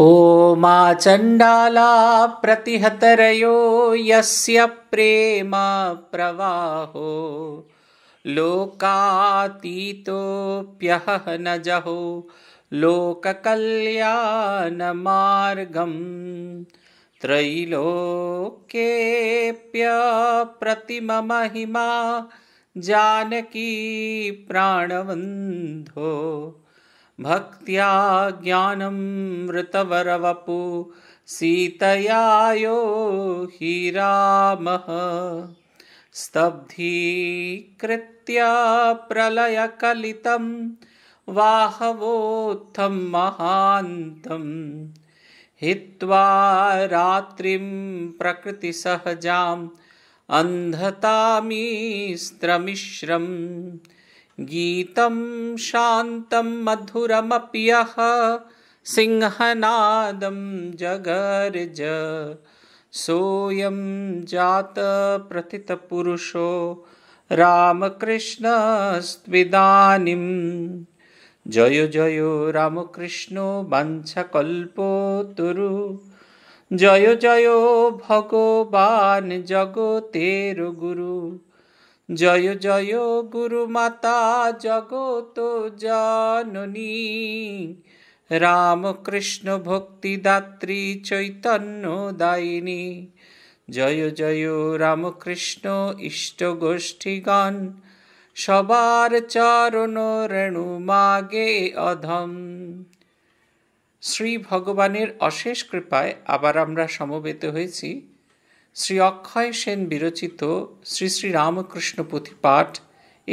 ओ मा चण्डाला प्रतिहतरयो यस्य प्रेम प्रवाहो लोकातीतोऽप्यहः न जहो लोककल्याणमार्गं त्रैलोक्येऽप्यप्रतिममहिमा जानकी प्राणवन्धो भक्त्या ज्ञानमृतवरवपु सीतया यो रामः स्तब्धीकृत्या प्रलयकलितं वाहवोत्थं महान्तं हित्वा रात्रिं प्रकृतिसहजाम् अन्धतामीस्त्रमिश्रम् गीतं शान्तं मधुरमप्यः सिंहनादं जगर्ज सोऽयं जातप्रथितपुरुषो रामकृष्णस्त्विदानीं जयो जयो रामकृष्णो वाञ्छकल्पोतुरु जय जयो भगवान् जगतेरुगुरु জয় জয় গুরু মাতা জগত জননী রামকৃষ্ণ ভক্তিদাত্রী চৈতন্য দায়িনী জয় জয় রামকৃষ্ণ ইষ্ট গোষ্ঠীগণ সবার চরণ রেণু মাগে অধম শ্রী ভগবানের অশেষ কৃপায় আবার আমরা সমবেত হয়েছি শ্রী অক্ষয় সেন বিরচিত শ্রী শ্রী রামকৃষ্ণ পুঁথি পাঠ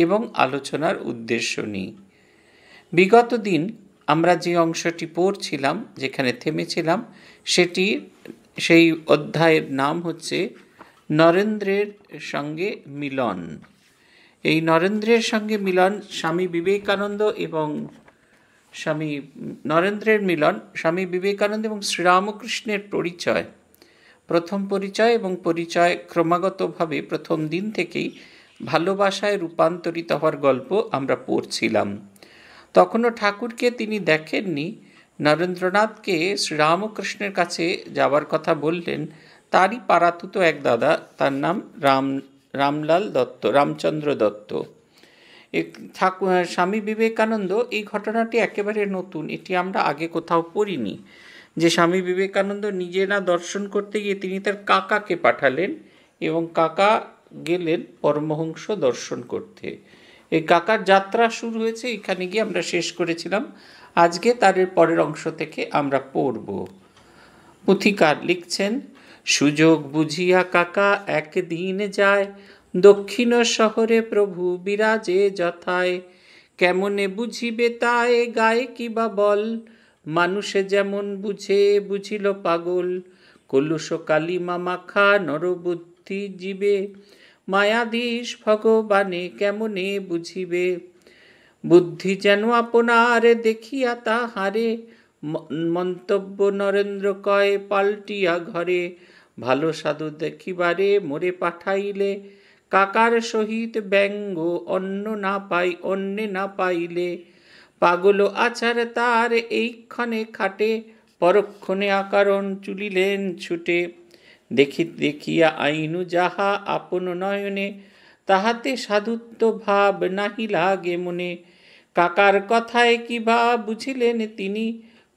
এবং আলোচনার উদ্দেশ্য নিই বিগত দিন আমরা যে অংশটি পড়ছিলাম যেখানে থেমেছিলাম সেটি সেই অধ্যায়ের নাম হচ্ছে নরেন্দ্রের সঙ্গে মিলন এই নরেন্দ্রের সঙ্গে মিলন স্বামী বিবেকানন্দ এবং স্বামী নরেন্দ্রের মিলন স্বামী বিবেকানন্দ এবং শ্রীরামকৃষ্ণের পরিচয় প্রথম পরিচয় এবং পরিচয় ক্রমাগতভাবে প্রথম দিন থেকেই ভালোবাসায় রূপান্তরিত হওয়ার গল্প আমরা পড়ছিলাম তখনও ঠাকুরকে তিনি দেখেননি নরেন্দ্রনাথকে শ্রীরামকৃষ্ণের কাছে যাওয়ার কথা বললেন তারই পারাতুত এক দাদা তার নাম রাম রামলাল দত্ত রামচন্দ্র দত্ত স্বামী বিবেকানন্দ এই ঘটনাটি একেবারে নতুন এটি আমরা আগে কোথাও পড়িনি যে স্বামী বিবেকানন্দ নিজে না দর্শন করতে গিয়ে তিনি তার কাকাকে পাঠালেন এবং কাকা গেলেন পরমহংস দর্শন করতে এই কাকার যাত্রা শুরু হয়েছে এখানে গিয়ে আমরা শেষ করেছিলাম আজকে তার পরের অংশ থেকে আমরা পড়ব পুথিকার লিখছেন সুযোগ বুঝিয়া কাকা একদিন যায় দক্ষিণ শহরে প্রভু বিরাজে যথায় কেমনে বুঝিবে তায় গায়ে কি বা বল মানুষে যেমন বুঝে বুঝিল পাগল কলুষ মামা খা নরবুদ্ধি জীবে মায়াধীশ ভগবানে কেমনে বুঝিবে বুদ্ধি যেন আপনার দেখিয়া তাহারে মন্তব্য নরেন্দ্র কয় পাল্টিয়া ঘরে ভালো সাধু দেখিবারে মোরে পাঠাইলে কাকার সহিত ব্যঙ্গ অন্য না পাই অন্যে না পাইলে পাগল আচার তার এইক্ষণে খাটে পরক্ষণে আকারণ চুলিলেন ছুটে দেখি দেখিয়া আইনু যাহা আপন নয়নে তাহাতে সাধুত্ব ভাব নাহি লাগে মনে কাকার কথায় কি বা বুঝিলেন তিনি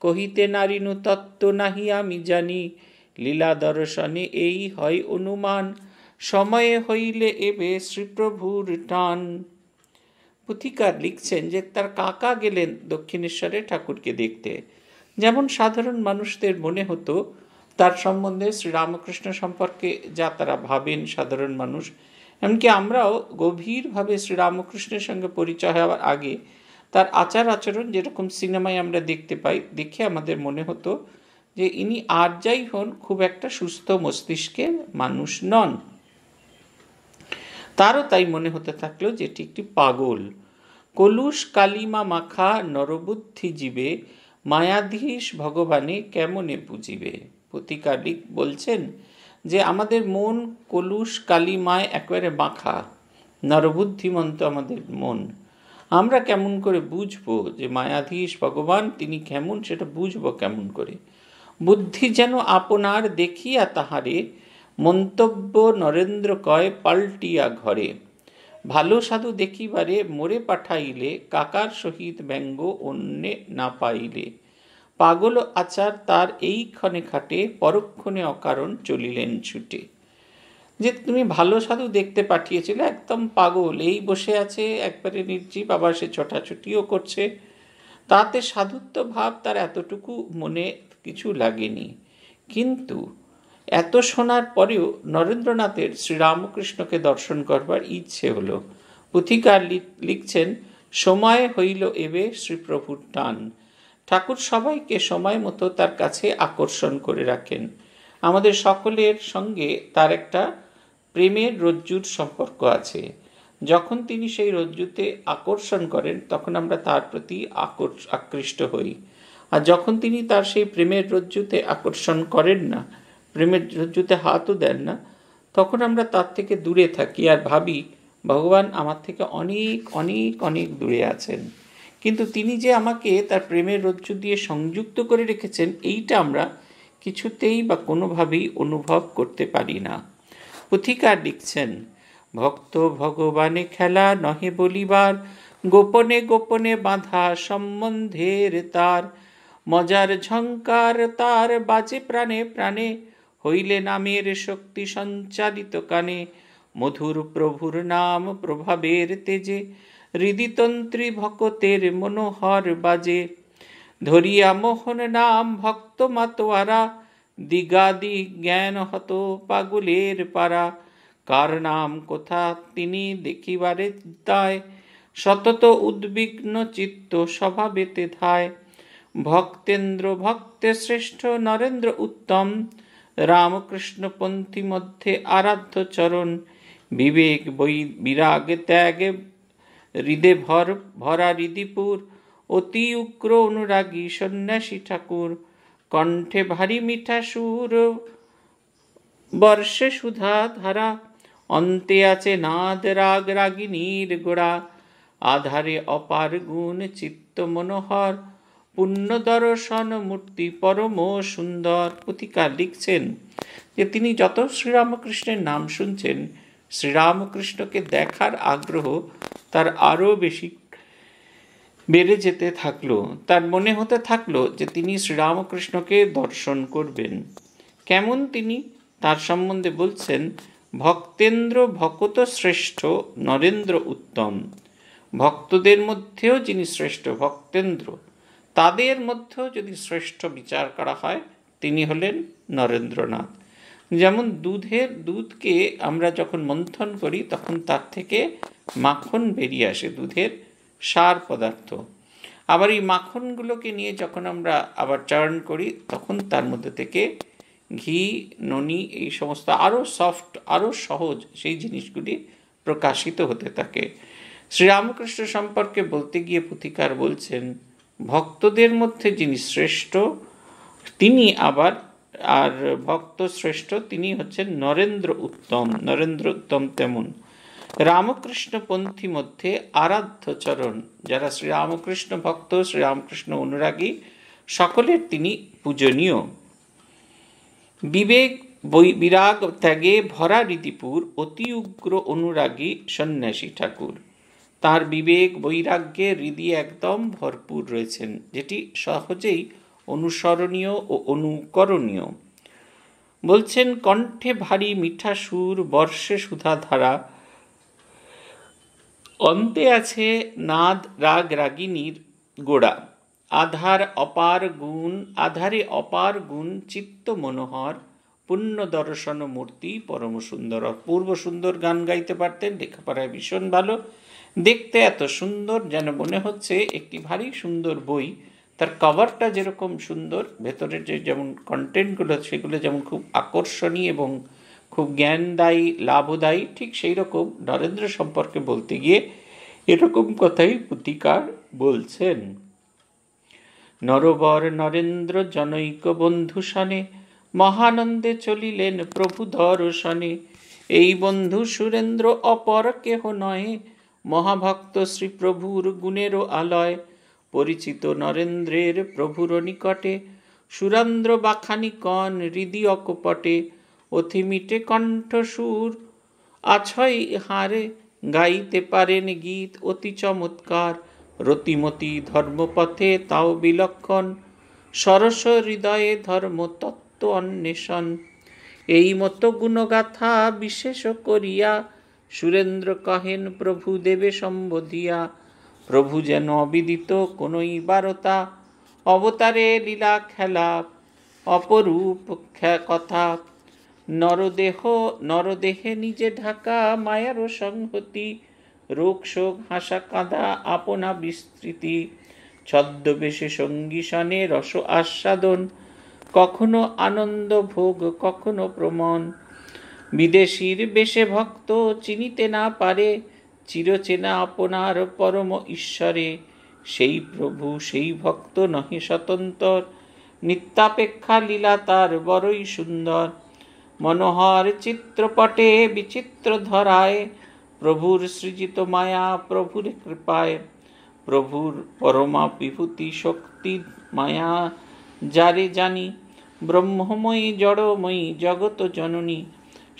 কহিতে নারীনু তত্ত্ব নাহি আমি জানি লীলা দর্শনে এই হয় অনুমান সময়ে হইলে এবে শ্রীপ্রভুর টান পুথিকার লিখছেন যে তার কাকা গেলেন দক্ষিণেশ্বরে ঠাকুরকে দেখতে যেমন সাধারণ মানুষদের মনে হতো তার সম্বন্ধে শ্রীরামকৃষ্ণ সম্পর্কে যা তারা ভাবেন সাধারণ মানুষ এমনকি আমরাও গভীরভাবে শ্রীরামকৃষ্ণের সঙ্গে পরিচয় হওয়ার আগে তার আচার আচরণ যেরকম সিনেমায় আমরা দেখতে পাই দেখে আমাদের মনে হতো যে ইনি আর যাই হন খুব একটা সুস্থ মস্তিষ্কের মানুষ নন তারও তাই মনে হতে থাকলো যে এটি একটি পাগল কলুষ কালিমা মাখা নরবুদ্ধি জীবে মায়াধীশ ভগবানে কেমনে পুজিবে প্রতিকারিক বলছেন যে আমাদের মন কলুষ কালিমায় একবারে মাখা নরবুদ্ধিমন্ত আমাদের মন আমরা কেমন করে বুঝব যে মায়াধীশ ভগবান তিনি কেমন সেটা বুঝব কেমন করে বুদ্ধি যেন আপনার দেখিয়া তাহারে মন্তব্য নরেন্দ্র কয় পাল্টিয়া ঘরে ভালো সাধু দেখিবারে মোরে পাঠাইলে কাকার সহিত ব্যঙ্গ অন্যে না পাইলে পাগল আচার তার এই ক্ষণে খাটে পরক্ষণে অকারণ চলিলেন ছুটে যে তুমি ভালো সাধু দেখতে পাঠিয়েছিলে একদম পাগল এই বসে আছে একবারে নির্জীব আবার সে ছটাছুটিও করছে তাতে সাধুত্ব ভাব তার এতটুকু মনে কিছু লাগেনি কিন্তু এত শোনার পরেও নরেন্দ্রনাথের শ্রীরামকৃষ্ণকে দর্শন করবার ইচ্ছে হলো পুথিকার লিখছেন সময় হইল এবে শ্রীপ্রভুর টান ঠাকুর সবাইকে সময় মতো তার কাছে আকর্ষণ করে রাখেন আমাদের সকলের সঙ্গে তার একটা প্রেমের রজ্জুর সম্পর্ক আছে যখন তিনি সেই রজ্জুতে আকর্ষণ করেন তখন আমরা তার প্রতি আকৃষ্ট হই আর যখন তিনি তার সেই প্রেমের রজ্জুতে আকর্ষণ করেন না প্রেমের রজ্জুতে হাতও দেন না তখন আমরা তার থেকে দূরে থাকি আর ভাবি ভগবান আমার থেকে অনেক অনেক অনেক দূরে আছেন কিন্তু তিনি যে আমাকে তার প্রেমের রজ্জু দিয়ে সংযুক্ত করে রেখেছেন এইটা আমরা কিছুতেই বা কোনোভাবেই অনুভব করতে পারি না পুথিকার লিখছেন ভক্ত ভগবানে খেলা নহে বলিবার গোপনে গোপনে বাঁধা সম্বন্ধের তার মজার ঝঙ্কার তার বাজে প্রাণে প্রাণে হইলে নামের শক্তি সঞ্চারিত কানে মধুর প্রভুর নাম প্রভাবের তেজে হৃদিতন্ত্রী ভকতের মনোহর বাজে ধরিয়া মোহন নাম ভক্ত মাতোয়ারা দিগাদি জ্ঞান হত পাগুলের পারা কার নাম কোথা তিনি দেখিবারে দায় সতত উদ্বিগ্ন চিত্ত স্বভাবেতে ধায় ভক্তেন্দ্র ভক্তে শ্রেষ্ঠ নরেন্দ্র উত্তম রামকৃষ্ণপন্থী মধ্যে আরাধ্য চরণ বিবেক বৈ বিরাগ ত্যাগে হৃদে ভর ভরা হৃদিপুর অতি উগ্র অনুরাগী সন্ন্যাসী ঠাকুর কণ্ঠে ভারী মিঠা সুর বর্ষে সুধা ধারা অন্তে আছে নাদ রাগ রাগিনীর গোড়া আধারে অপার গুণ চিত্ত মনোহর পুণ্যদর্শন মূর্তি পরম সুন্দর পতিকা লিখছেন যে তিনি যত শ্রীরামকৃষ্ণের নাম শুনছেন শ্রীরামকৃষ্ণকে দেখার আগ্রহ তার আরও বেশি বেড়ে যেতে থাকল তার মনে হতে থাকলো যে তিনি শ্রীরামকৃষ্ণকে দর্শন করবেন কেমন তিনি তার সম্বন্ধে বলছেন ভক্তেন্দ্র ভকত শ্রেষ্ঠ নরেন্দ্র উত্তম ভক্তদের মধ্যেও যিনি শ্রেষ্ঠ ভক্তেন্দ্র তাদের মধ্যেও যদি শ্রেষ্ঠ বিচার করা হয় তিনি হলেন নরেন্দ্রনাথ যেমন দুধের দুধকে আমরা যখন মন্থন করি তখন তার থেকে মাখন বেরিয়ে আসে দুধের সার পদার্থ আবার এই মাখনগুলোকে নিয়ে যখন আমরা আবার চারণ করি তখন তার মধ্যে থেকে ঘি ননি এই সমস্ত আরও সফট আরও সহজ সেই জিনিসগুলি প্রকাশিত হতে থাকে শ্রীরামকৃষ্ণ সম্পর্কে বলতে গিয়ে পুথিকার বলছেন ভক্তদের মধ্যে যিনি শ্রেষ্ঠ তিনি আবার আর ভক্ত শ্রেষ্ঠ তিনি হচ্ছেন নরেন্দ্র উত্তম নরেন্দ্র উত্তম তেমন রামকৃষ্ণপন্থী মধ্যে আরাধ্যচরণ যারা শ্রীরামকৃষ্ণ ভক্ত শ্রীরামকৃষ্ণ অনুরাগী সকলের তিনি পূজনীয় বিবেক বিরাগ ত্যাগে ভরা রীতিপুর অতি উগ্র অনুরাগী সন্ন্যাসী ঠাকুর তার বিবেক বৈরাগ্যে হৃদি একদম ভরপুর রয়েছেন যেটি সহজেই অনুসরণীয় ও অনুকরণীয় বলছেন কণ্ঠে ভারী মিঠা সুর বর্ষে সুধাধারা অন্তে আছে নাদ রাগ রাগিনীর গোড়া আধার অপার গুণ আধারে অপার গুণ চিত্ত মনোহর পুণ্য দর্শন মূর্তি পরম সুন্দর অপূর্ব সুন্দর গান গাইতে পারতেন লেখাপড়ায় ভীষণ ভালো দেখতে এত সুন্দর যেন মনে হচ্ছে একটি ভারী সুন্দর বই তার কভারটা যেরকম সুন্দর ভেতরের যে যেমন কন্টেন্টগুলো সেগুলো যেমন খুব আকর্ষণীয় এবং খুব জ্ঞানদায়ী লাভদায়ী ঠিক সেই রকম নরেন্দ্র সম্পর্কে বলতে গিয়ে এরকম কথাই পুতিকার বলছেন নরবর নরেন্দ্র জনৈক বন্ধু সানে মহানন্দে চলিলেন প্রভু দর্শনে এই বন্ধু সুরেন্দ্র অপর কেহ নয় মহাভক্ত শ্রীপ্রভুর প্রভুর গুণেরও আলয় পরিচিত নরেন্দ্রের প্রভুর নিকটে সুরান্দ্র বাখানিকন হৃদি অকপটে অথিমিটে কণ্ঠসুর আছয় হারে গাইতে পারেন গীত অতি চমৎকার রতিমতি ধর্মপথে তাও বিলক্ষণ সরস হৃদয়ে ধর্মতত্ত্ব অন্বেষণ এই মতো গুণগাথা বিশেষ করিয়া সুরেন্দ্র কহেন প্রভু দেবে সম্বোধিয়া প্রভু যেন অবিদিত কোনই বারতা অবতারে লীলা খেলা অপরূপ কথা নরদেহ নরদেহে নিজে ঢাকা মায়ার সংহতি রোগ শোক হাসা কাঁদা আপনা বিস্তৃতি ছদ্মবেশে সঙ্গীষণে রস আস্বাদন কখনো আনন্দ ভোগ কখনো প্রমাণ বিদেশির বেশে ভক্ত চিনিতে না পারে চিরচেনা আপনার পরম ঈশ্বরে সেই প্রভু সেই ভক্ত নহে স্বতন্ত্র নিত্যাপেক্ষা লীলা তার বড়ই সুন্দর মনোহর চিত্রপটে বিচিত্র ধরায় প্রভুর সৃজিত মায়া প্রভুর কৃপায় প্রভুর পরমা বিভূতি শক্তি মায়া যারে জানি ব্রহ্মময়ী জড়ময়ী জগত জননী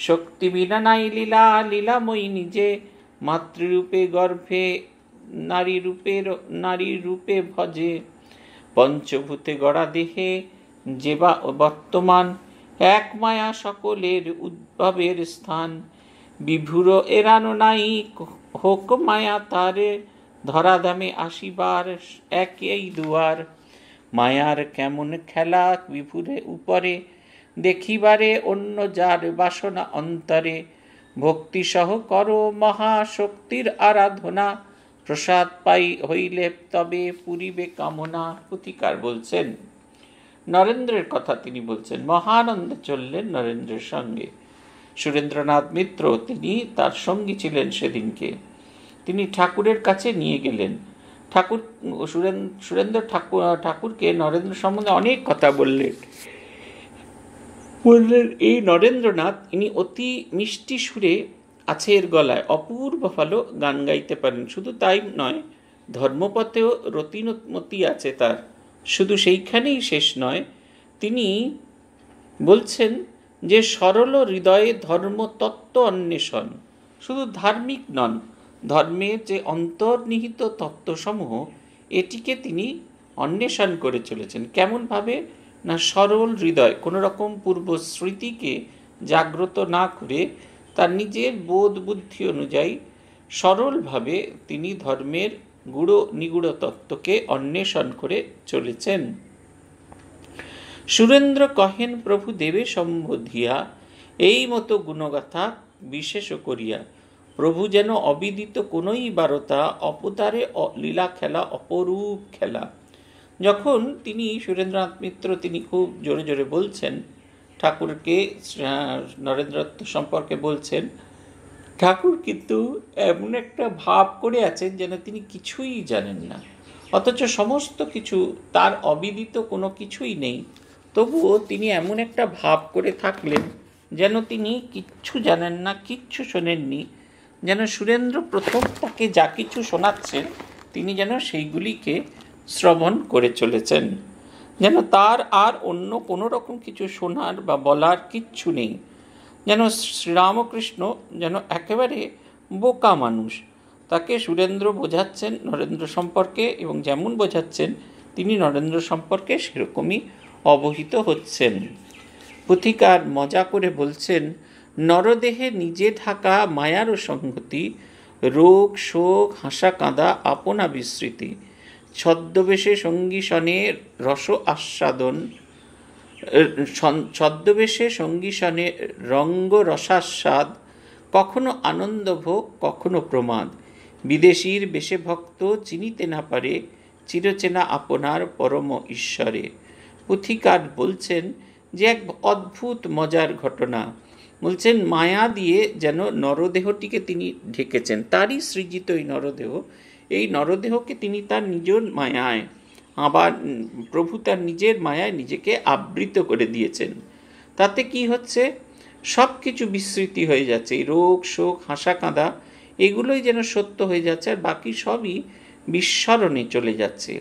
শক্তি বিনা নাই লীলা লীলাময়ী নিজে মাতৃরূপে গর্ভে নারী রূপে নারী রূপে ভজে পঞ্চভূতে গড়া দেহে যে বা বর্তমান এক মায়া সকলের উদ্ভবের স্থান বিভুর এরানো নাই হোক মায়া তারে দামে আসিবার একই দুয়ার মায়ার কেমন খেলা বিভুরে উপরে দেখিবারে অন্য যার বাসনা অন্তরে ভক্তি সহ কর মহাশক্তির আরাধনা প্রসাদ পাই হইলে তবে পুরিবে কামনা প্রতিকার বলছেন নরেন্দ্রের কথা তিনি বলছেন মহানন্দ চললেন নরেন্দ্রের সঙ্গে সুরেন্দ্রনাথ মিত্র তিনি তার সঙ্গী ছিলেন সেদিনকে তিনি ঠাকুরের কাছে নিয়ে গেলেন ঠাকুর সুরেন্দ্র ঠাকুর ঠাকুরকে নরেন্দ্র সম্বন্ধে অনেক কথা বললেন এই নরেন্দ্রনাথ ইনি অতি মিষ্টি সুরে আছে এর গলায় অপূর্ব ভালো গান গাইতে পারেন শুধু তাই নয় ধর্মপথেও রতিনমতি আছে তার শুধু সেইখানেই শেষ নয় তিনি বলছেন যে সরল হৃদয়ে ধর্মতত্ত্ব অন্বেষণ শুধু ধার্মিক নন ধর্মের যে অন্তর্নিহিত তত্ত্বসমূহ এটিকে তিনি অন্বেষণ করে চলেছেন কেমনভাবে না সরল হৃদয় কোনো রকম পূর্ব স্মৃতিকে জাগ্রত না করে তার নিজের বোধ বুদ্ধি অনুযায়ী সরলভাবে তিনি ধর্মের গুড়ো নিগুড় তত্ত্বকে অন্বেষণ করে চলেছেন সুরেন্দ্র কহেন প্রভু দেবে সম্বোধিয়া এই মতো গুণগাথা বিশেষ করিয়া প্রভু যেন অবিদিত কোনই বারতা অপতারে লীলা খেলা অপরূপ খেলা যখন তিনি সুরেন্দ্রনাথ মিত্র তিনি খুব জোরে জোরে বলছেন ঠাকুরকে নরেন্দ্রনাথ সম্পর্কে বলছেন ঠাকুর কিন্তু এমন একটা ভাব করে আছেন যেন তিনি কিছুই জানেন না অথচ সমস্ত কিছু তার অবিদিত কোনো কিছুই নেই তবুও তিনি এমন একটা ভাব করে থাকলেন যেন তিনি কিচ্ছু জানেন না কিচ্ছু শোনেননি যেন সুরেন্দ্র প্রথম তাকে যা কিছু শোনাচ্ছেন তিনি যেন সেইগুলিকে শ্রবণ করে চলেছেন যেন তার আর অন্য কোনো রকম কিছু শোনার বা বলার কিচ্ছু নেই যেন শ্রীরামকৃষ্ণ যেন একেবারে বোকা মানুষ তাকে সুরেন্দ্র বোঝাচ্ছেন নরেন্দ্র সম্পর্কে এবং যেমন বোঝাচ্ছেন তিনি নরেন্দ্র সম্পর্কে সেরকমই অবহিত হচ্ছেন পুথিকার মজা করে বলছেন নরদেহে নিজে থাকা মায়ারও সংহতি রোগ শোক হাসা কাঁদা আপনা বিস্মৃতি ছদ্মবেশে সনের রস আস্বাদন ছদ্মবেশে সঙ্গীষণে রঙ্গ রসাস্বাদ কখনো আনন্দভোগ কখনো প্রমাদ বিদেশির বেশে ভক্ত চিনিতে না পারে চিরচেনা আপনার পরম ঈশ্বরে পুথিকার বলছেন যে এক অদ্ভুত মজার ঘটনা বলছেন মায়া দিয়ে যেন নরদেহটিকে তিনি ঢেকেছেন তারই সৃজিত এই নরদেহ এই নরদেহকে তিনি তার নিজ মায়ায় আবার প্রভু তার নিজের মায়ায় নিজেকে আবৃত করে দিয়েছেন তাতে কি হচ্ছে সব কিছু বিস্মৃতি হয়ে যাচ্ছে এই রোগ শোক হাসা কাঁদা এগুলোই যেন সত্য হয়ে যাচ্ছে আর বাকি সবই বিস্মরণে চলে যাচ্ছে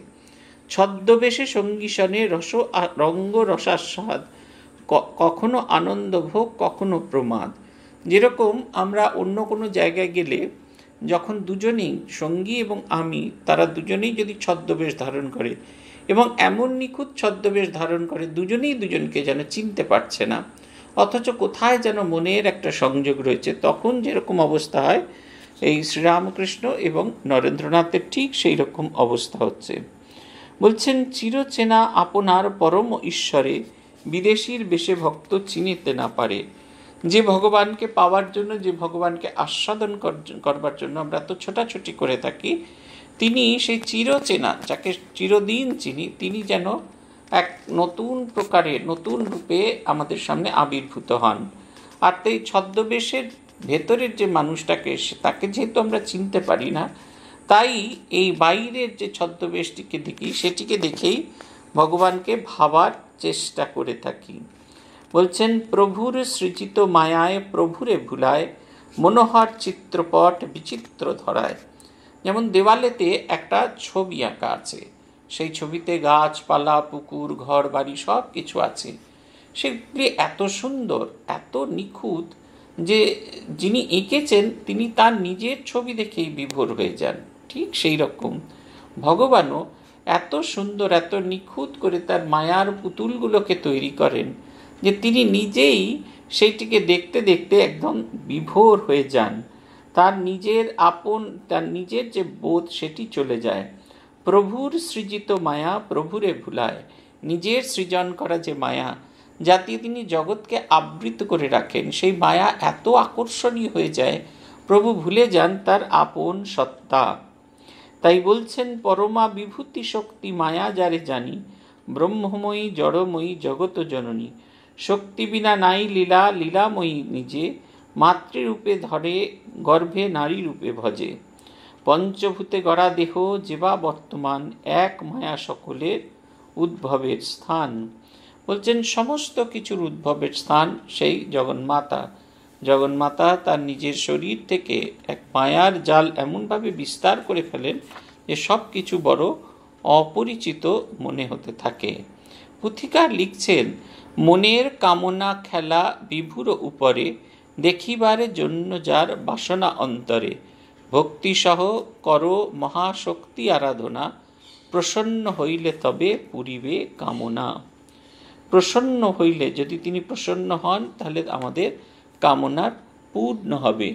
ছদ্মবেশে সঙ্গীষণে রস রঙ্গ রসাস্বাদ কখনো আনন্দভোগ কখনো প্রমাদ যেরকম আমরা অন্য কোনো জায়গায় গেলে যখন দুজনেই সঙ্গী এবং আমি তারা দুজনেই যদি ছদ্মবেশ ধারণ করে এবং এমন নিখুঁত ছদ্মবেশ ধারণ করে দুজনেই দুজনকে যেন চিনতে পারছে না অথচ কোথায় যেন মনের একটা সংযোগ রয়েছে তখন যেরকম অবস্থা হয় এই শ্রীরামকৃষ্ণ এবং নরেন্দ্রনাথের ঠিক সেই রকম অবস্থা হচ্ছে বলছেন চিরচেনা আপনার পরম ঈশ্বরে বিদেশির বেশে ভক্ত চিনিতে না পারে যে ভগবানকে পাওয়ার জন্য যে ভগবানকে আস্বাদন করবার জন্য আমরা তো ছোটাছুটি করে থাকি তিনি সেই চিরচেনা যাকে চিরদিন চিনি তিনি যেন এক নতুন প্রকারে নতুন রূপে আমাদের সামনে আবির্ভূত হন আর তাই ছদ্মবেশের ভেতরের যে মানুষটাকে তাকে যেহেতু আমরা চিনতে পারি না তাই এই বাইরের যে ছদ্মবেশটিকে দেখি সেটিকে দেখেই ভগবানকে ভাবার চেষ্টা করে থাকি বলছেন প্রভুর সৃজিত মায়ায় প্রভুরে ভুলায় মনোহর চিত্রপট বিচিত্র ধরায় যেমন দেওয়ালেতে একটা ছবি আঁকা আছে সেই ছবিতে গাছপালা পুকুর ঘর বাড়ি সব কিছু আছে সেগুলি এত সুন্দর এত নিখুঁত যে যিনি এঁকেছেন তিনি তার নিজের ছবি দেখেই বিভোর হয়ে যান ঠিক সেই রকম ভগবানও এত সুন্দর এত নিখুঁত করে তার মায়ার পুতুলগুলোকে তৈরি করেন যে তিনি নিজেই সেইটিকে দেখতে দেখতে একদম বিভোর হয়ে যান তার নিজের আপন তার নিজের যে বোধ সেটি চলে যায় প্রভুর সৃজিত মায়া প্রভুরে ভুলায় নিজের সৃজন করা যে মায়া যাতে তিনি জগৎকে আবৃত করে রাখেন সেই মায়া এত আকর্ষণীয় হয়ে যায় প্রভু ভুলে যান তার আপন সত্তা তাই বলছেন পরমা বিভূতি শক্তি মায়া যারে জানি ব্রহ্মময়ী জড়ময়ী জগত জননী শক্তি বিনা নাই লীলা লীলাময়ী নিজে মাতৃরূপে ধরে গর্ভে নারী রূপে ভজে পঞ্চভূতে গড়া দেহ যেবা বর্তমান এক মায়া সকলের উদ্ভবের স্থান বলছেন সমস্ত কিছুর উদ্ভবের স্থান সেই জগন্মাতা জগন্মাতা তার নিজের শরীর থেকে এক মায়ার জাল এমনভাবে বিস্তার করে ফেলেন যে সব কিছু বড় অপরিচিত মনে হতে থাকে পুথিকার লিখছেন মনের কামনা খেলা বিভুর উপরে দেখিবার জন্য যার বাসনা অন্তরে ভক্তিসহ কর মহাশক্তি আরাধনা প্রসন্ন হইলে তবে পুরিবে কামনা প্রসন্ন হইলে যদি তিনি প্রসন্ন হন তাহলে আমাদের কামনার পূর্ণ হবে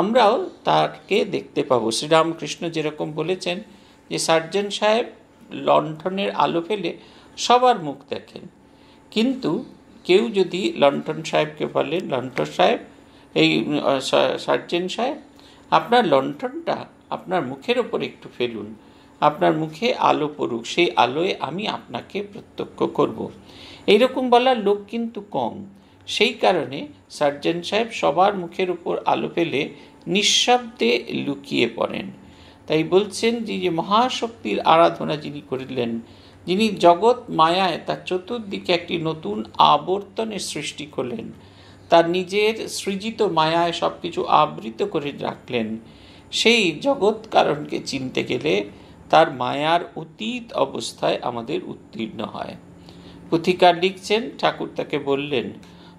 আমরাও তাকে দেখতে পাবো শ্রীরামকৃষ্ণ যেরকম বলেছেন যে সার্জন সাহেব লণ্ঠনের আলো ফেলে সবার মুখ দেখেন কিন্তু কেউ যদি লন্ঠন সাহেবকে বলে লন্ঠন সাহেব এই সার্জেন সাহেব আপনার লন্ঠনটা আপনার মুখের ওপর একটু ফেলুন আপনার মুখে আলো পড়ুক সেই আলোয় আমি আপনাকে প্রত্যক্ষ করব। এইরকম বলা লোক কিন্তু কম সেই কারণে সার্জেন সাহেব সবার মুখের উপর আলো ফেলে নিঃশব্দে লুকিয়ে পড়েন তাই বলছেন যে মহাশক্তির আরাধনা যিনি করিলেন যিনি জগৎ মায়ায় তার চতুর্দিকে একটি নতুন আবর্তনের সৃষ্টি করলেন তার নিজের সৃজিত মায়ায় সব কিছু আবৃত করে রাখলেন সেই জগৎ কারণকে চিনতে গেলে তার মায়ার অতীত অবস্থায় আমাদের উত্তীর্ণ হয় পুথিকার লিখছেন ঠাকুর তাকে বললেন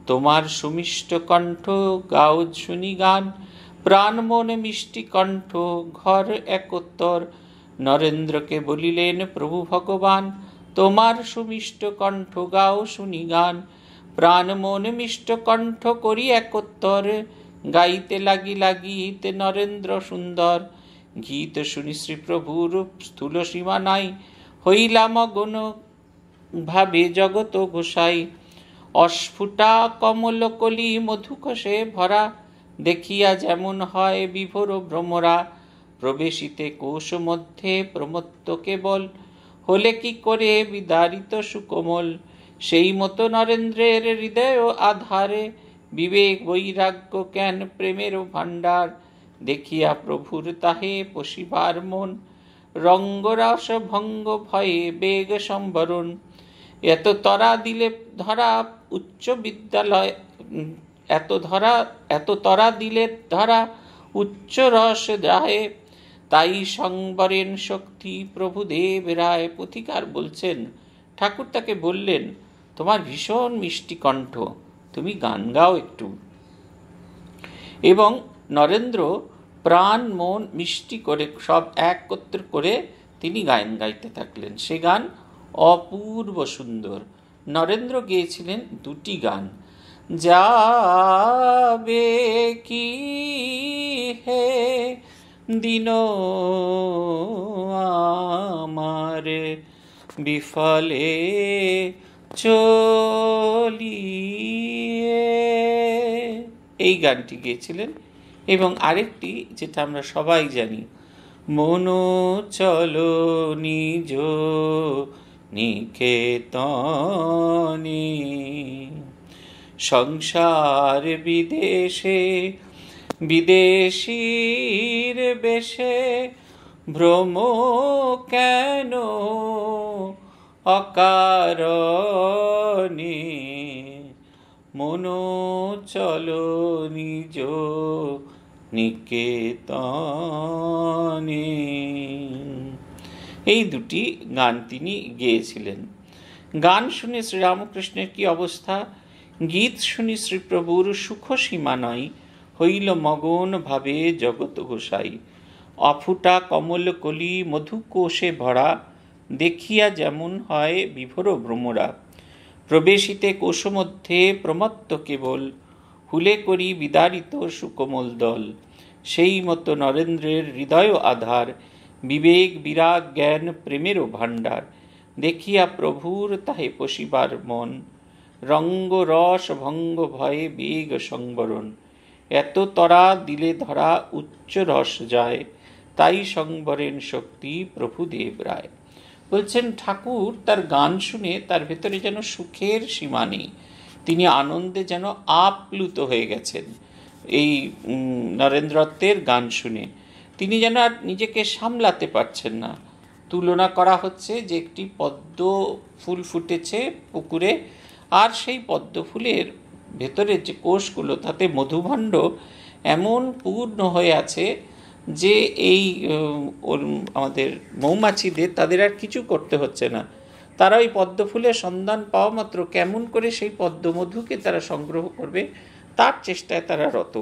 তোমার সুমিষ্ট কণ্ঠ গাও শুনি গান প্রাণ মনে মিষ্টি কণ্ঠ ঘর একত্তর নরেন্দ্রকে বলিলেন প্রভু ভগবান তোমার সুমিষ্ট কণ্ঠ গাও শুনি গান প্রাণ মন মিষ্ট কণ্ঠ করি একত্তর গাইতে লাগি লাগিতে নরেন্দ্র সুন্দর গীত শুনি শ্রীপ্রভুর স্থূল সীমা নাই হইলা মগন ভাবে জগত গোসাই অস্ফুটা কমল কলি মধুকষে ভরা দেখিয়া যেমন হয় বিভোর ভ্রমরা প্রবেশিতে কোষ মধ্যে প্রমত্ত কেবল হলে কি করে বিদারিত সুকোমল সেই মতো নরেন্দ্রের হৃদয় আধারে বিবেক বৈরাগ্য কেন প্রেমের ভাণ্ডার দেখিয়া প্রভুর তাহে পশিবার মন রঙ্গরাস ভঙ্গ ভয়ে বেগ সম্বরণ এত তরা দিলে ধরা উচ্চ বিদ্যালয় এত ধরা এত তরা দিলে ধরা উচ্চ রস যায় তাই সংবরেন শক্তি দেব রায় প্রতিকার বলছেন ঠাকুর তাকে বললেন তোমার ভীষণ মিষ্টি কণ্ঠ তুমি গান গাও একটু এবং নরেন্দ্র প্রাণ মন মিষ্টি করে সব একত্র করে তিনি গায়ন গাইতে থাকলেন সে গান অপূর্ব সুন্দর নরেন্দ্র গেয়েছিলেন দুটি গান যাবে কি হে দিন আমার বিফলে চলি এই গানটি গেয়েছিলেন এবং আরেকটি যেটা আমরা সবাই জানি মনো চলো নিজ নিকেতনে সংসার বিদেশে বিদেশির বেশে ভ্রম কেন অকারণে মন চলো নিজ নিকেতনে এই দুটি গান তিনি গেয়েছিলেন গান শুনে শ্রীরামকৃষ্ণের কি অবস্থা গীত শুনি শ্রীপ্রভুর সুখ সীমা নয় হইল মগন ভাবে জগৎ গোসাই অফুটা কমল কলি মধু কোষে ভরা দেখিয়া যেমন হয় বিভোর ভ্রমরা প্রবেশিতে কোষ মধ্যে প্রমত্ত কেবল হুলে করি বিদারিত সুকোমল দল সেই মতো নরেন্দ্রের হৃদয় আধার বিবেক বিরাগ জ্ঞান প্রেমেরও ভাণ্ডার দেখিয়া প্রভুর তাহে পশিবার মন রঙ্গ রস ভঙ্গ ভয়ে বেগ সংবরণ এত তরা দিলে ধরা উচ্চ রস যায় তাই সংবরেন শক্তি প্রভু দেব রায় বলছেন ঠাকুর তার গান শুনে তার ভেতরে যেন সুখের সীমা নেই তিনি আনন্দে যেন আপ্লুত হয়ে গেছেন এই নরেন্দ্রত্বের গান শুনে তিনি যেন আর নিজেকে সামলাতে পারছেন না তুলনা করা হচ্ছে যে একটি পদ্ম ফুল ফুটেছে পুকুরে আর সেই পদ্ম ফুলের ভেতরের যে কোষগুলো তাতে মধুভাণ্ড এমন পূর্ণ হয়ে আছে যে এই আমাদের মৌমাছিদের তাদের আর কিছু করতে হচ্ছে না তারা ওই পদ্মফুলের সন্ধান পাওয়া মাত্র কেমন করে সেই পদ্মমধুকে তারা সংগ্রহ করবে তার চেষ্টায় তারা রত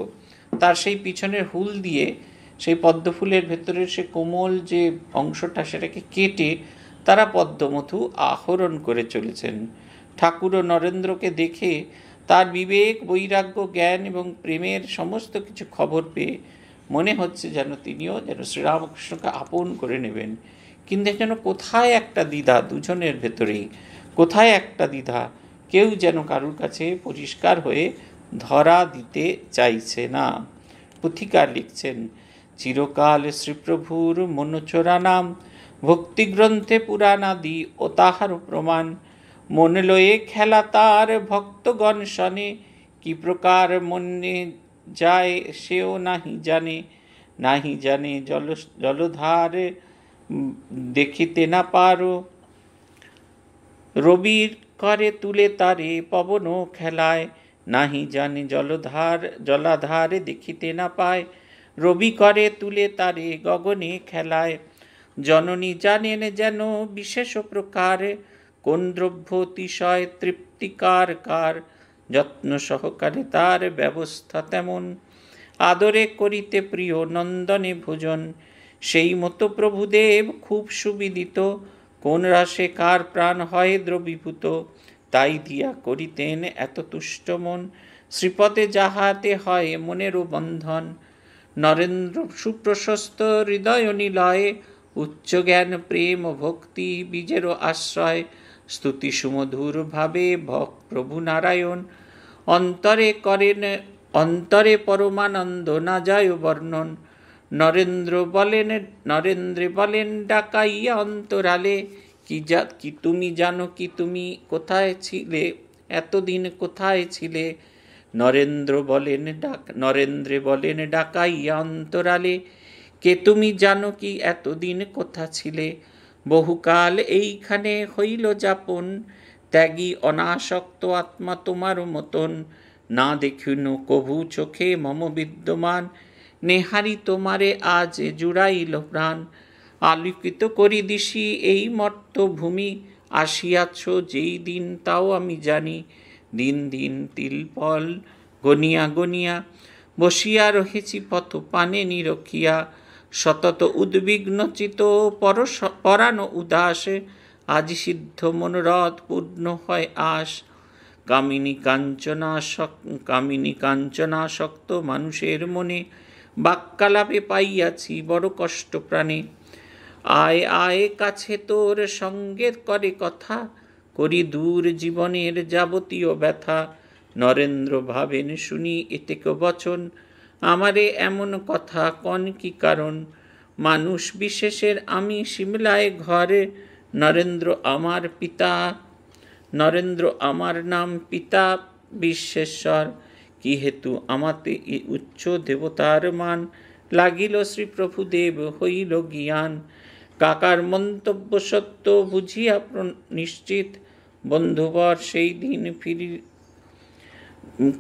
তার সেই পিছনের হুল দিয়ে সেই পদ্মফুলের ভেতরের সে কোমল যে অংশটা সেটাকে কেটে তারা পদ্মমধু আহরণ করে চলেছেন ঠাকুর ও নরেন্দ্রকে দেখে তার বিবেক বৈরাগ্য জ্ঞান এবং প্রেমের সমস্ত কিছু খবর পেয়ে মনে হচ্ছে যেন তিনিও যেন শ্রীরামকৃষ্ণকে আপন করে নেবেন কিন্তু যেন কোথায় একটা দ্বিধা দুজনের ভেতরেই কোথায় একটা দ্বিধা কেউ যেন কারুর কাছে পরিষ্কার হয়ে ধরা দিতে চাইছে না পুথিকার লিখছেন চিরকাল শ্রীপ্রভুর মনোচরা নাম ভক্তিগ্রন্থে পুরাণাদি ও তাহার প্রমাণ মন লয়ে খেলা তার ভক্তগণ শনে কি প্রকার মনে যায় সেও নাহি জানে নাহি জানে জল জলধার দেখিতে না পারো রবির করে তুলে তারে পবন খেলায় নাহি জানে জলধার জলাধারে দেখিতে না পায় রবি করে তুলে তারে গগনে খেলায় জননী জানেন যেন বিশেষ প্রকারে কোন দ্রব্য অতিশয় তৃপ্তিকার কার যত্ন সহকারে তার ব্যবস্থা তেমন আদরে করিতে প্রিয় নন্দনে ভোজন সেই মতো প্রভুদেব খুব সুবিদিত কোন রাসে কার প্রাণ হয় দ্রবীভূত তাই দিয়া করিতেন এত তুষ্ট মন শ্রীপদে যাহাতে হয় মনেরও বন্ধন নরেন্দ্র সুপ্রশস্ত হৃদয় নিলয়ে উচ্চ জ্ঞান প্রেম ভক্তি বীজেরও আশ্রয় স্তুতি সুমধুরভাবে ভক প্রভু নারায়ণ অন্তরে করেন অন্তরে পরমানন্দ না যায় বর্ণন নরেন্দ্র বলেন নরেন্দ্রে বলেন ডাকাইয়া অন্তরালে কি যা কি তুমি জানো কি তুমি কোথায় ছিলে এতদিন কোথায় ছিলে নরেন্দ্র বলেন ডাক নরেন্দ্রে বলেন ডাকাইয়া অন্তরালে কে তুমি জানো কি এতদিন কোথা ছিলে বহুকাল এইখানে হইল যাপন ত্যাগী অনাসক্ত আত্মা তোমার মতন না দেখিনু কভু চোখে মম বিদ্যমান নেহারি তোমারে আজ জুড়াইল প্রাণ আলোকিত করি দিশি এই মর্ত ভূমি আসিয়াছ যেই দিন তাও আমি জানি দিন দিন তিলপল গনিয়া গনিয়া বসিয়া রহেছি পথ পানে নিরখিয়া সতত উদ্বিগ্নচিত পরশ পরাণ উদাসে আজি সিদ্ধ মনোরথ পূর্ণ হয় আশ কামিনী কাঞ্চনাসক কামিনী কাঞ্চনা শক্ত মানুষের মনে বাক্যালাপে পাইয়াছি বড় কষ্ট প্রাণে আয় আয় কাছে তোর সঙ্গে করে কথা করি দূর জীবনের যাবতীয় ব্যথা নরেন্দ্র ভাবেন শুনি এতে এতেক বচন আমারে এমন কথা কন কি কারণ মানুষ বিশেষের আমি সিমলায় ঘরে নরেন্দ্র আমার পিতা নরেন্দ্র আমার নাম পিতা বিশ্বেশ্বর কি হেতু আমাতে ই উচ্চ দেবতার মান লাগিল শ্রীপ্রভুদেব হইল জ্ঞান কাকার মন্তব্য সত্য বুঝিয়া নিশ্চিত বন্ধুবর সেই দিন ফিরি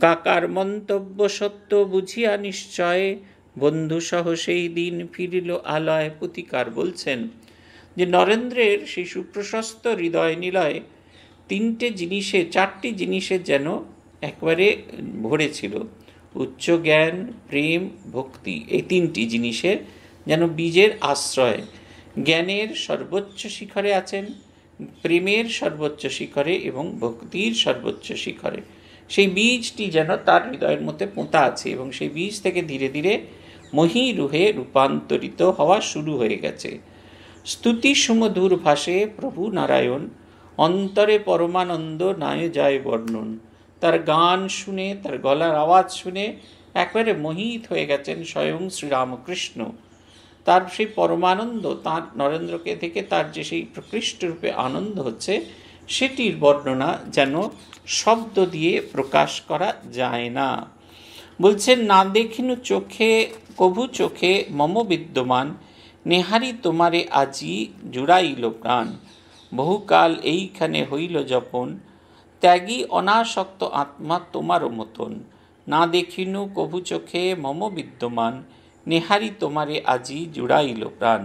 কাকার মন্তব্য সত্য বুঝিয়া নিশ্চয় বন্ধুসহ সেই দিন ফিরিল আলয় প্রতিকার বলছেন যে নরেন্দ্রের সেই সুপ্রশস্ত হৃদয় নিলয় তিনটে জিনিসে চারটি জিনিসে যেন একবারে ভরেছিল উচ্চ জ্ঞান প্রেম ভক্তি এই তিনটি জিনিসে যেন বীজের আশ্রয় জ্ঞানের সর্বোচ্চ শিখরে আছেন প্রেমের সর্বোচ্চ শিখরে এবং ভক্তির সর্বোচ্চ শিখরে সেই বীজটি যেন তার হৃদয়ের মধ্যে পোঁতা আছে এবং সেই বীজ থেকে ধীরে ধীরে মহিরুহে রূপান্তরিত হওয়া শুরু হয়ে গেছে স্তুতি সুমধুর ভাষে প্রভু নারায়ণ অন্তরে পরমানন্দ নায় যায় বর্ণন তার গান শুনে তার গলার আওয়াজ শুনে একবারে মোহিত হয়ে গেছেন স্বয়ং শ্রীরামকৃষ্ণ তার সেই পরমানন্দ তাঁর নরেন্দ্রকে থেকে তার যে সেই প্রকৃষ্টরূপে আনন্দ হচ্ছে সেটির বর্ণনা যেন শব্দ দিয়ে প্রকাশ করা যায় না বলছেন না দেখিনু চোখে কভু চোখে মম বিদ্যমান নেহারি তোমারে আজি জুড়াইল প্রাণ বহুকাল এইখানে হইল যপন ত্যাগী অনাসক্ত আত্মা তোমারও মতন না দেখিনু কভু চোখে মম বিদ্যমান নেহারি তোমারে আজি জুড়াইল প্রাণ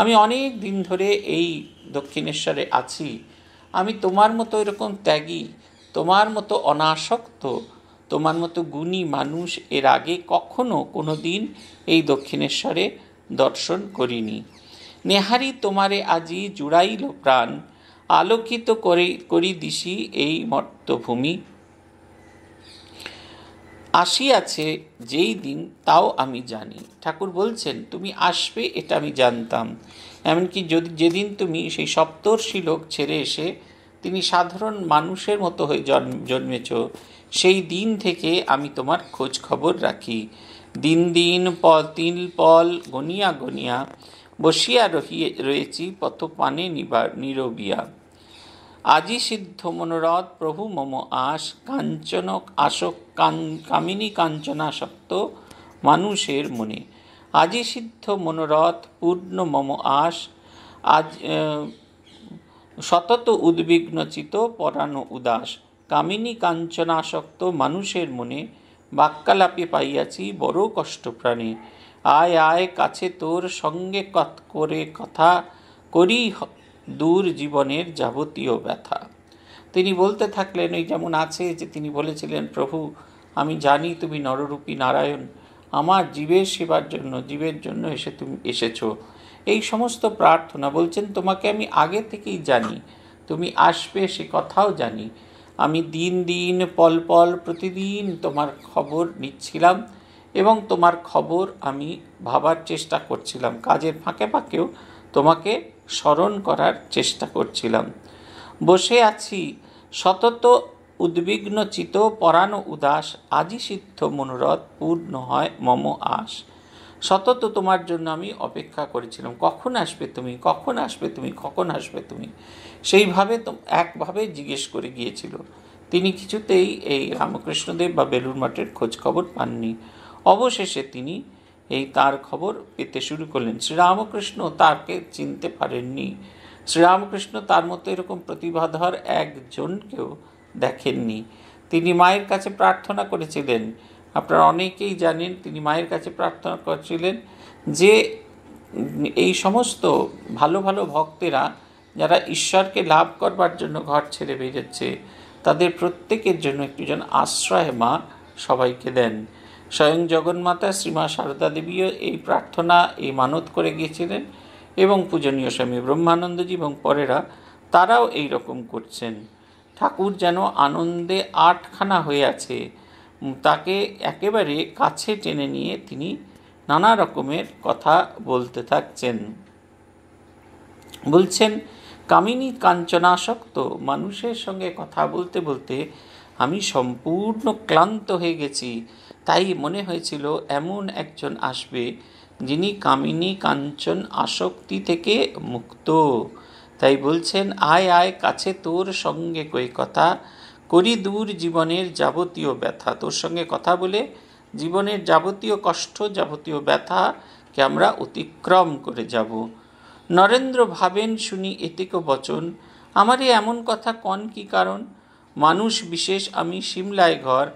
আমি অনেক দিন ধরে এই দক্ষিণেশ্বরে আছি আমি তোমার মতো এরকম ত্যাগী তোমার মতো অনাসক্ত তোমার মতো গুণী মানুষ এর আগে কখনো কোনো দিন এই দক্ষিণেশ্বরে দর্শন করিনি নেহারি তোমারে আজি জুড়াইল প্রাণ আলোকিত করে করি দিশি এই মর্তভূমি আসিয়াছে যেই দিন তাও আমি জানি ঠাকুর বলছেন তুমি আসবে এটা আমি জানতাম এমনকি যদি যেদিন তুমি সেই সপ্তর্ষি লোক ছেড়ে এসে তিনি সাধারণ মানুষের মতো হয়ে জন্ম জন্মেছ সেই দিন থেকে আমি তোমার খোঁজ খবর রাখি দিন দিন পল তিল পল গনিয়া গনিয়া বসিয়া রহিয়ে রয়েছি পথপানে নিবার নিরবিয়া আজি সিদ্ধ মনোরথ প্রভু মম আশ কাঞ্চনক আসক কামিনী কাঞ্চনাসক্ত মানুষের মনে আজি সিদ্ধ মনোরথ পূর্ণ মম আশ আজ সতত উদ্বিগ্নচিত পরাণ উদাস কামিনী কাঞ্চনাসক্ত মানুষের মনে বাক্যালাপে পাইয়াছি বড় কষ্ট প্রাণে আয় আয় কাছে তোর সঙ্গে কত করে কথা করি দূর জীবনের যাবতীয় ব্যথা তিনি বলতে থাকলেন ওই যেমন আছে যে তিনি বলেছিলেন প্রভু আমি জানি তুমি নররূপী নারায়ণ আমার জীবের সেবার জন্য জীবের জন্য এসে তুমি এসেছো এই সমস্ত প্রার্থনা বলছেন তোমাকে আমি আগে থেকেই জানি তুমি আসবে সে কথাও জানি আমি দিন দিন পল পল প্রতিদিন তোমার খবর নিচ্ছিলাম এবং তোমার খবর আমি ভাবার চেষ্টা করছিলাম কাজের ফাঁকে ফাঁকেও তোমাকে স্মরণ করার চেষ্টা করছিলাম বসে আছি সতত উদ্বিগ্ন চিত পরাণ উদাস আজি সিদ্ধ মনোরথ পূর্ণ হয় মম আশ সতত তোমার জন্য আমি অপেক্ষা করেছিলাম কখন আসবে তুমি কখন আসবে তুমি কখন আসবে তুমি সেইভাবে তো একভাবে জিজ্ঞেস করে গিয়েছিল তিনি কিছুতেই এই রামকৃষ্ণদেব বা বেলুর মঠের খোঁজখবর পাননি অবশেষে তিনি এই তার খবর পেতে শুরু করলেন শ্রীরামকৃষ্ণ তাকে চিনতে পারেননি শ্রীরামকৃষ্ণ তার মতো এরকম প্রতিভাধর একজনকেও দেখেননি তিনি মায়ের কাছে প্রার্থনা করেছিলেন আপনারা অনেকেই জানেন তিনি মায়ের কাছে প্রার্থনা করেছিলেন যে এই সমস্ত ভালো ভালো ভক্তেরা যারা ঈশ্বরকে লাভ করবার জন্য ঘর ছেড়ে বেরোচ্ছে তাদের প্রত্যেকের জন্য একটি জন আশ্রয় মা সবাইকে দেন স্বয়ং জগন্মাতা শ্রীমা সারদা দেবীও এই প্রার্থনা এই মানত করে গিয়েছিলেন এবং পূজনীয় স্বামী ব্রহ্মানন্দজি এবং পরেরা তারাও এই রকম করছেন ঠাকুর যেন আনন্দে আটখানা হয়ে আছে তাকে একেবারে কাছে টেনে নিয়ে তিনি নানা রকমের কথা বলতে থাকছেন বলছেন কামিনী কাঞ্চনাসক্ত মানুষের সঙ্গে কথা বলতে বলতে আমি সম্পূর্ণ ক্লান্ত হয়ে গেছি তাই মনে হয়েছিল এমন একজন আসবে যিনি কামিনী কাঞ্চন আসক্তি থেকে মুক্ত তাই বলছেন আয় আয় কাছে তোর সঙ্গে কই কথা করি দূর জীবনের যাবতীয় ব্যথা তোর সঙ্গে কথা বলে জীবনের যাবতীয় কষ্ট যাবতীয় ব্যথাকে আমরা অতিক্রম করে যাব নরেন্দ্র ভাবেন শুনি এতেক বচন আমারই এমন কথা কন কি কারণ মানুষ বিশেষ আমি সিমলায় ঘর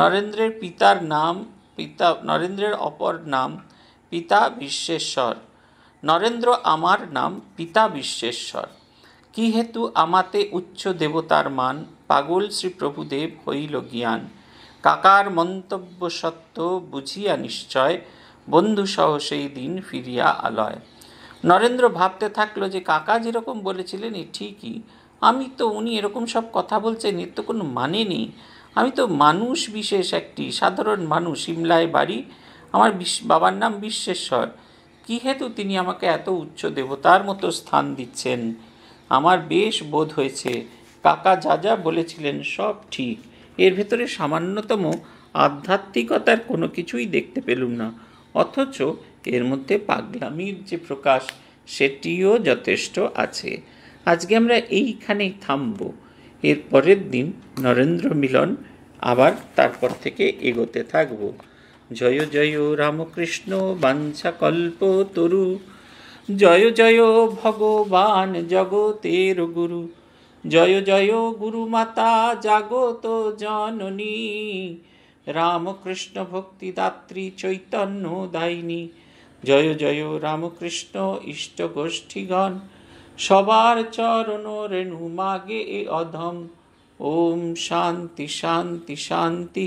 নরেন্দ্রের পিতার নাম পিতা নরেন্দ্রের অপর নাম পিতা বিশ্বেশ্বর নরেন্দ্র আমার নাম পিতা বিশ্বেশ্বর কি হেতু আমাতে উচ্চ দেবতার মান পাগল শ্রী প্রভুদেব হইল জ্ঞান কাকার মন্তব্য সত্য বুঝিয়া নিশ্চয় বন্ধুসহ সেই দিন ফিরিয়া আলয় নরেন্দ্র ভাবতে থাকলো যে কাকা যেরকম বলেছিলেন এ ঠিকই আমি তো উনি এরকম সব কথা বলছেন এর তো কোনো মানে নেই আমি তো মানুষ বিশেষ একটি সাধারণ মানুষ সিমলায় বাড়ি আমার বাবার নাম বিশ্বেশ্বর কিহেতু তিনি আমাকে এত উচ্চ দেবতার মতো স্থান দিচ্ছেন আমার বেশ বোধ হয়েছে কাকা যা যা বলেছিলেন সব ঠিক এর ভেতরে সামান্যতম আধ্যাত্মিকতার কোনো কিছুই দেখতে পেলুম না অথচ এর মধ্যে পাগলামির যে প্রকাশ সেটিও যথেষ্ট আছে আজকে আমরা এইখানেই থামব এর পরের দিন নরেন্দ্র মিলন আবার তারপর থেকে এগোতে থাকবো জয় জয় রামকৃষ্ণ বাঞ্ছাকল্প তরু জয় জয় ভগবান জগতের গুরু জয় জয় গুরুমাতা জাগত জননী রামকৃষ্ণ ভক্তিদাত্রী চৈতন্য দায়িনী জয় জয় রামকৃষ্ণ ইষ্টগোষ্ঠীগণ সবার চরণ রেণু মাগে অধম ওম শান্তি শান্তি শান্তি